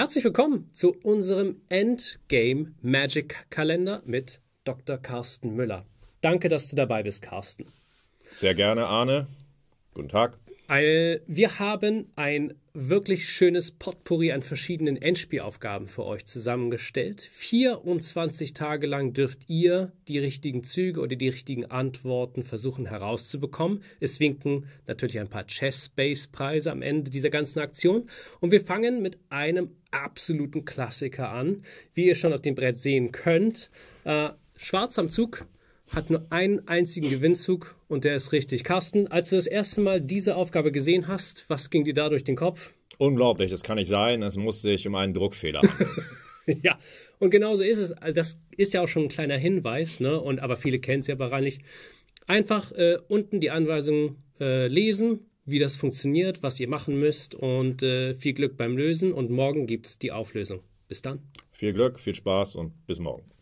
Herzlich willkommen zu unserem Endgame Magic Kalender mit Dr. Carsten Müller. Danke, dass du dabei bist, Carsten. Sehr gerne, Arne. Guten Tag. Wir haben ein wirklich schönes Potpourri an verschiedenen Endspielaufgaben für euch zusammengestellt. 24 Tage lang dürft ihr die richtigen Züge oder die richtigen Antworten versuchen herauszubekommen. Es winken natürlich ein paar chess base preise am Ende dieser ganzen Aktion. Und wir fangen mit einem absoluten Klassiker an. Wie ihr schon auf dem Brett sehen könnt, äh, schwarz am Zug hat nur einen einzigen Gewinnzug und der ist richtig. Carsten, als du das erste Mal diese Aufgabe gesehen hast, was ging dir da durch den Kopf? Unglaublich, das kann nicht sein. Es muss sich um einen Druckfehler handeln. ja, und genauso ist es. Also das ist ja auch schon ein kleiner Hinweis, ne? Und aber viele kennen es ja wahrscheinlich. Einfach äh, unten die Anweisungen äh, lesen, wie das funktioniert, was ihr machen müsst und äh, viel Glück beim Lösen. Und morgen gibt es die Auflösung. Bis dann. Viel Glück, viel Spaß und bis morgen.